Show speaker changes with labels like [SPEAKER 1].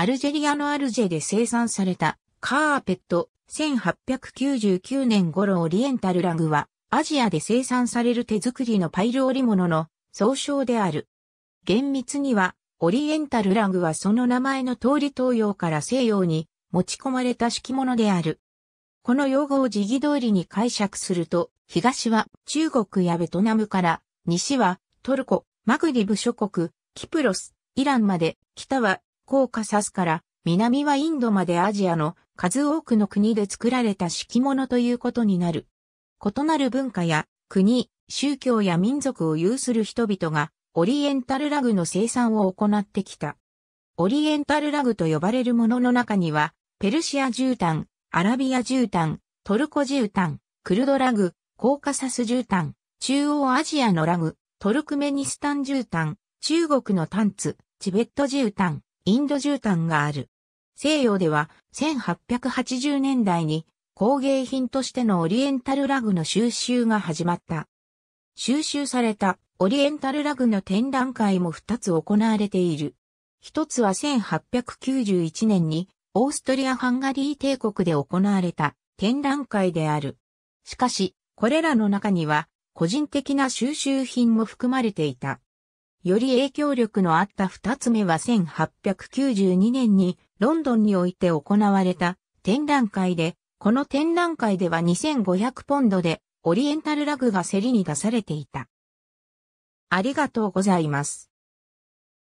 [SPEAKER 1] アルジェリアのアルジェで生産されたカーペット、1899年頃オリエンタルラグは、アジアで生産される手作りのパイル織物の総称である。厳密には、オリエンタルラグはその名前の通り東洋から西洋に持ち込まれた敷物である。この用語を時儀通りに解釈すると、東は中国やベトナムから、西はトルコ、マグリブ諸国、キプロス、イランまで、北はコーカサスから南はインドまでアジアの数多くの国で作られた敷物ということになる。異なる文化や国、宗教や民族を有する人々がオリエンタルラグの生産を行ってきた。オリエンタルラグと呼ばれるものの中には、ペルシア絨毯、アラビア絨毯、トルコ絨毯、クルドラグ、コーカサス絨毯、中央アジアのラグ、トルクメニスタン絨毯、中国のタンツ、チベット絨毯、インド絨毯がある。西洋では1880年代に工芸品としてのオリエンタルラグの収集が始まった。収集されたオリエンタルラグの展覧会も2つ行われている。一つは1891年にオーストリア・ハンガリー帝国で行われた展覧会である。しかし、これらの中には個人的な収集品も含まれていた。より影響力のあった二つ目は1892年にロンドンにおいて行われた展覧会で、この展覧会では2500ポンドでオリエンタルラグが競りに出されていた。ありがとうございます。